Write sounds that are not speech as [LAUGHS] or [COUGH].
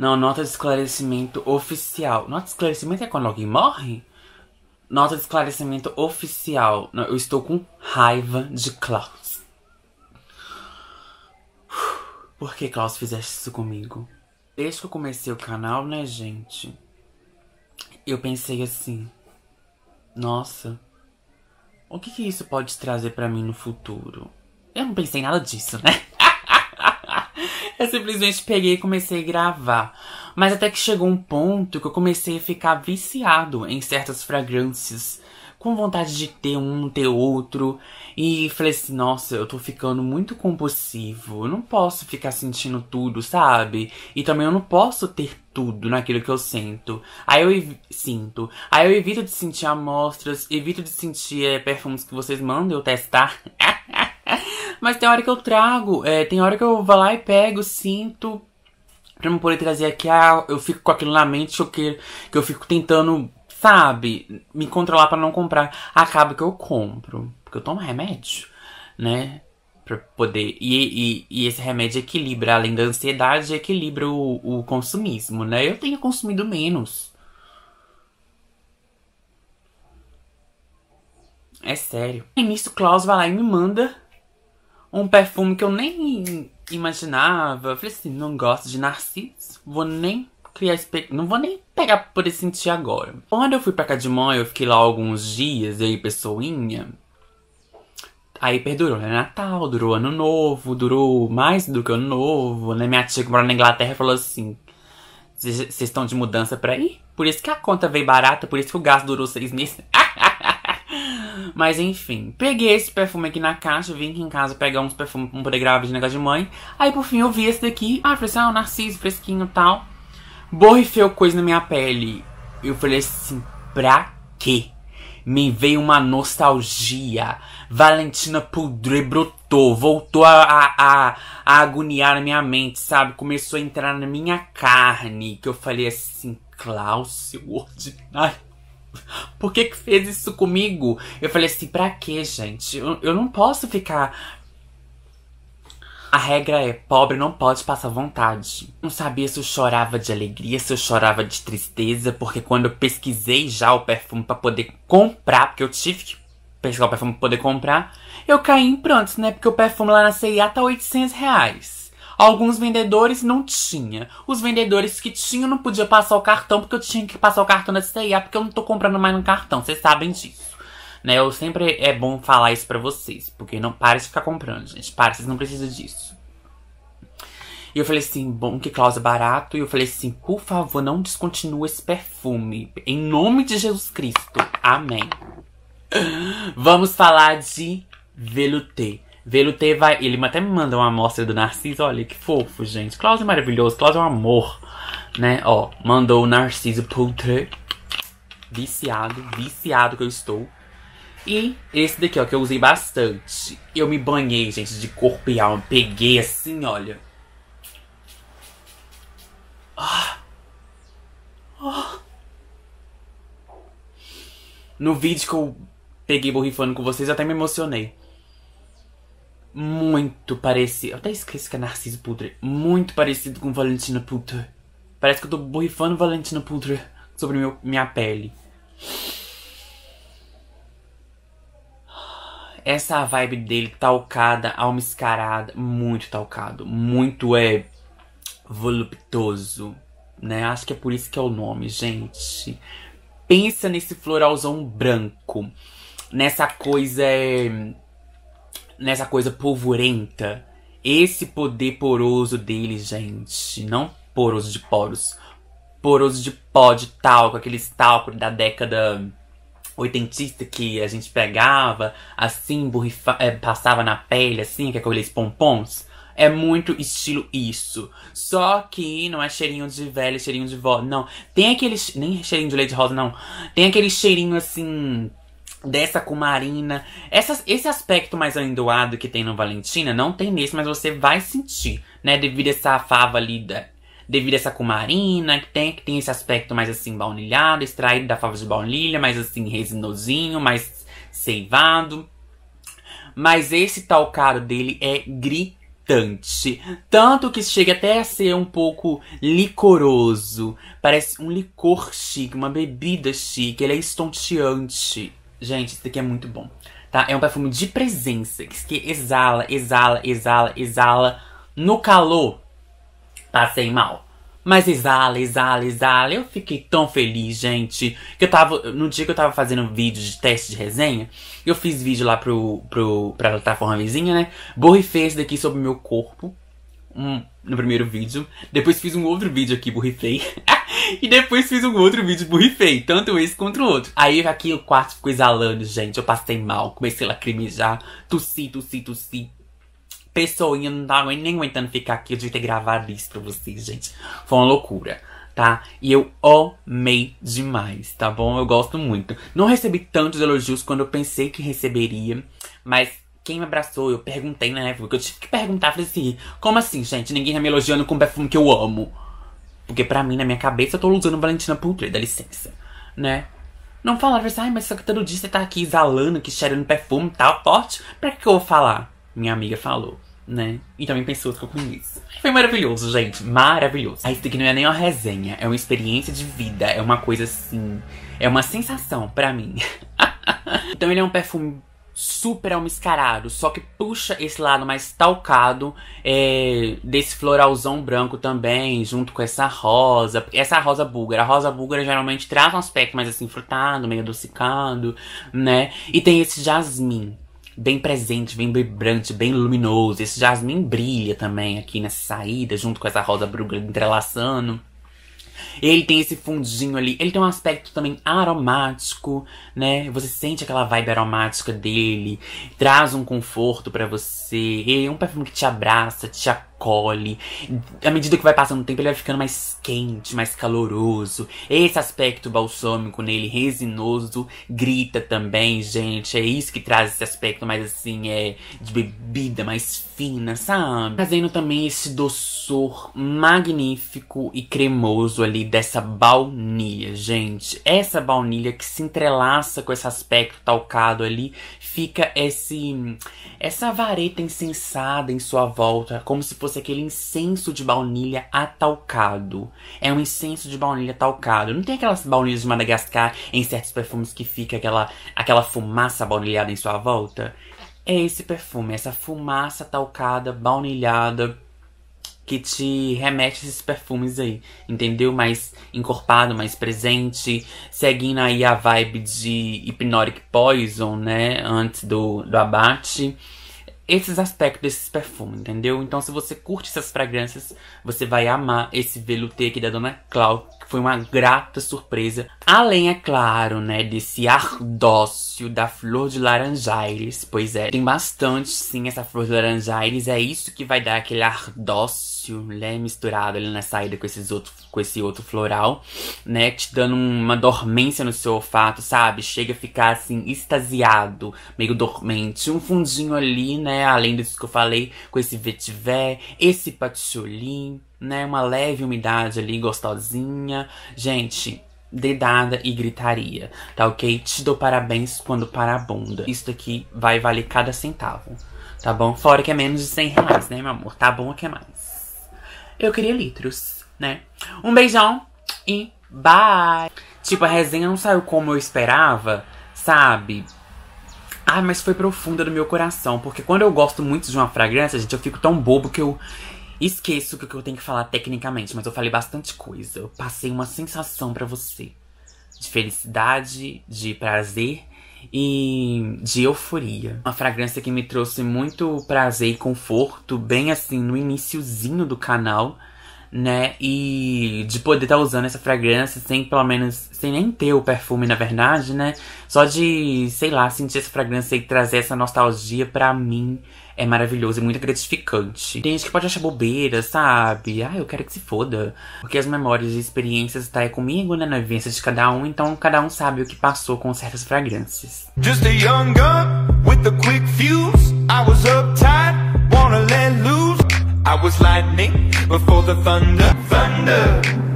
Não, nota de esclarecimento oficial. Nota de esclarecimento é quando alguém morre? Nota de esclarecimento oficial. Não, eu estou com raiva de Klaus. Por que, Klaus, fizeste isso comigo? Desde que eu comecei o canal, né, gente? Eu pensei assim. Nossa, o que, que isso pode trazer para mim no futuro? Eu não pensei nada disso, né? Eu simplesmente peguei e comecei a gravar. Mas até que chegou um ponto que eu comecei a ficar viciado em certas fragrâncias, com vontade de ter um, ter outro. E falei assim, nossa, eu tô ficando muito compulsivo. Eu não posso ficar sentindo tudo, sabe? E também eu não posso ter tudo naquilo que eu sinto. Aí eu sinto. Aí eu evito de sentir amostras, evito de sentir é, perfumes que vocês mandam eu testar. [LAUGHS] Mas tem hora que eu trago, é, tem hora que eu vou lá e pego, sinto, pra não poder trazer aqui, ah, eu fico com aquilo na mente, que eu fico tentando, sabe, me controlar para não comprar. Acaba que eu compro, porque eu tomo remédio, né? Pra poder. E, e, e esse remédio equilibra, além da ansiedade, equilibra o, o consumismo, né? Eu tenho consumido menos. É sério. E nisso, Klaus vai lá e me manda um perfume que eu nem imaginava. Eu falei assim, não gosto de narciso, vou nem criar Não vou nem pegar por esse sentir agora. Quando eu fui pra Cadimóia, eu fiquei lá alguns dias, aí, pessoinha. Aí perdurou, né? Natal, durou ano novo, durou mais do que ano novo, né? Minha tia que mora na Inglaterra falou assim: vocês estão de mudança pra ir? Por isso que a conta veio barata, por isso que o gás durou seis meses. [LAUGHS] Mas enfim, peguei esse perfume aqui na caixa, vim aqui em casa pegar uns perfumes pra poder gravar de negócio de mãe. Aí por fim eu vi esse daqui, ah, falei assim, ah, o Narciso, fresquinho e tal. Borrifeu coisa na minha pele. Eu falei assim, pra quê? Me veio uma nostalgia. Valentina Pudre brotou, voltou a, a, a, a agoniar na minha mente, sabe? Começou a entrar na minha carne. Que eu falei assim, Cláudio, ordinário por que que fez isso comigo? Eu falei assim, pra quê, gente? Eu, eu não posso ficar... A regra é, pobre não pode passar vontade. Não sabia se eu chorava de alegria, se eu chorava de tristeza, porque quando eu pesquisei já o perfume para poder comprar, porque eu tive que pesquisar o perfume pra poder comprar, eu caí em prantos, né? Porque o perfume lá na CIA tá 800 reais. Alguns vendedores não tinha. Os vendedores que tinham não podia passar o cartão, porque eu tinha que passar o cartão na CIA, porque eu não tô comprando mais no cartão, vocês sabem disso. Né? Eu sempre é bom falar isso para vocês, porque não pare de ficar comprando, gente. Para, vocês não precisam disso. E eu falei assim, bom, que cláusula barato. E eu falei assim, por favor, não descontinue esse perfume. Em nome de Jesus Cristo. Amém. Vamos falar de veluté. Vê-lo ter vai. Ele até me manda uma amostra do Narciso. Olha que fofo, gente. Cláudio é maravilhoso. Cláudio é um amor. Né? Ó, mandou o Narciso Poutre. Viciado, viciado que eu estou. E esse daqui, ó, que eu usei bastante. Eu me banhei, gente, de corpo e alma. Peguei assim, olha. Ah. Ah. No vídeo que eu peguei borrifando com vocês, eu até me emocionei muito parecido. Eu até esqueci que é Narciso Putre. Muito parecido com Valentina Putre. Parece que eu tô borrifando Valentina Putre sobre meu, minha pele. Essa vibe dele talcada, alma escarada, muito talcado, muito é voluptuoso, né? Acho que é por isso que é o nome, gente. Pensa nesse floralzão branco, nessa coisa é nessa coisa polvorenta. Esse poder poroso dele, gente, não poroso de poros, poroso de pó, de talco, aqueles talco da década oitentista que a gente pegava, assim, borrifa, é, passava na pele, assim, que é aqueles pompons. É muito estilo isso. Só que não é cheirinho de velho, é cheirinho de vó. Não. Tem aquele. Nem cheirinho de leite rosa, não. Tem aquele cheirinho assim dessa cumarina, esse aspecto mais amendoado que tem no Valentina não tem nesse, mas você vai sentir, né? Devido a essa fava ali da, devido a essa cumarina, que tem, que tem esse aspecto mais assim baunilhado, extraído da fava de baunilha, mais assim resinosinho, mais seivado. Mas esse talcado dele é gritante. Tanto que chega até a ser um pouco licoroso. Parece um licor chique, uma bebida chique. Ele é estonteante. Gente, isso daqui é muito bom, tá? É um perfume de presença, que exala, exala, exala, exala. No calor, passei mal. Mas exala, exala, exala. Eu fiquei tão feliz, gente. Que eu tava. No dia que eu tava fazendo vídeo de teste de resenha, eu fiz vídeo lá pro, pro, pra plataforma vizinha, né? Borrifei esse daqui sobre o meu corpo. Um, no primeiro vídeo. Depois fiz um outro vídeo aqui, borrifei. [LAUGHS] e depois fiz um outro vídeo, burrifei, tanto esse quanto o outro. Aí aqui o quarto ficou exalando, gente, eu passei mal, comecei a lacrimejar, tossi, tossi, tossi. Pessoinha, não tava nem aguentando ficar aqui, eu devia ter gravado isso pra vocês, gente. Foi uma loucura. Tá? E eu amei demais, tá bom? Eu gosto muito. Não recebi tantos elogios quando eu pensei que receberia, mas quem me abraçou, eu perguntei na época, eu tive que perguntar, falei assim, como assim, gente? Ninguém tá me elogiando com um perfume que eu amo. Porque para mim, na minha cabeça, eu tô usando Valentina Putler, dá licença, né? Não falar assim, ai, mas só que todo dia você tá aqui exalando, que cheirando perfume tal, forte. Pra que eu vou falar? Minha amiga falou, né? E também pessoas que eu conheço. Foi maravilhoso, gente. Maravilhoso. isso aqui não é nem uma resenha, é uma experiência de vida. É uma coisa assim. É uma sensação para mim. [LAUGHS] então ele é um perfume super almiscarado, só que puxa esse lado mais talcado é, desse floralzão branco também, junto com essa rosa, essa rosa búlgara. A rosa búlgara geralmente traz um aspecto mais assim frutado, meio adocicado, né? E tem esse jasmim bem presente, bem vibrante, bem luminoso. Esse jasmim brilha também aqui nessa saída, junto com essa rosa búlgara entrelaçando. Ele tem esse fundinho ali. Ele tem um aspecto também aromático, né? Você sente aquela vibe aromática dele. Traz um conforto para você. Ele é um perfume que te abraça, te acolhe encolhe. À medida que vai passando o tempo, ele vai ficando mais quente, mais caloroso. Esse aspecto balsâmico nele, resinoso, grita também, gente. É isso que traz esse aspecto mais assim, é de bebida, mais fina, sabe? Trazendo também esse doçor magnífico e cremoso ali dessa baunilha, gente. Essa baunilha que se entrelaça com esse aspecto talcado ali, fica esse essa vareta incensada em sua volta, como se fosse fosse aquele incenso de baunilha atalcado. É um incenso de baunilha atalcado. Não tem aquelas baunilhas de Madagascar em certos perfumes que fica aquela, aquela fumaça baunilhada em sua volta? É esse perfume, essa fumaça talcada, baunilhada, que te remete a esses perfumes aí, entendeu? Mais encorpado, mais presente, seguindo aí a vibe de Hypnotic Poison, né? Antes do, do abate esses aspectos desse perfume, entendeu? Então se você curte essas fragrâncias, você vai amar esse velutê aqui da Dona Clau, que foi uma grata surpresa. Além, é claro, né, desse ardócio da flor de laranjaires, pois é, tem bastante sim essa flor de laranjaires, é isso que vai dar aquele ardócio silício, né, misturado ali na saída com, esses outro, com esse outro floral, né, te dando uma dormência no seu olfato, sabe? Chega a ficar, assim, extasiado, meio dormente. Um fundinho ali, né, além disso que eu falei, com esse vetiver, esse patchouli, né, uma leve umidade ali, gostosinha. Gente, dedada e gritaria, tá ok? Te dou parabéns quando para a bunda. Isso aqui vai valer cada centavo, tá bom? Fora que é menos de 100 reais, né, meu amor? Tá bom o que mais? eu queria litros, né? Um beijão e bye! Tipo, a resenha não saiu como eu esperava, sabe? Ah, mas foi profunda no meu coração, porque quando eu gosto muito de uma fragrância, gente, eu fico tão bobo que eu esqueço o que eu tenho que falar tecnicamente, mas eu falei bastante coisa. Eu passei uma sensação para você de felicidade, de prazer e de euforia. Uma fragrância que me trouxe muito prazer e conforto, bem assim no iníciozinho do canal né? E de poder estar tá usando essa fragrância sem pelo menos, sem nem ter o perfume, na verdade, né? Só de, sei lá, sentir essa fragrância e trazer essa nostalgia pra mim é maravilhoso e muito gratificante. Tem gente que pode achar bobeira, sabe? Ah, eu quero que se foda. Porque as memórias e experiências tá comigo, né? Na vivência de cada um, então cada um sabe o que passou com certas fragrâncias. Just a young girl with a quick fuse. was lightning before the thunder, thunder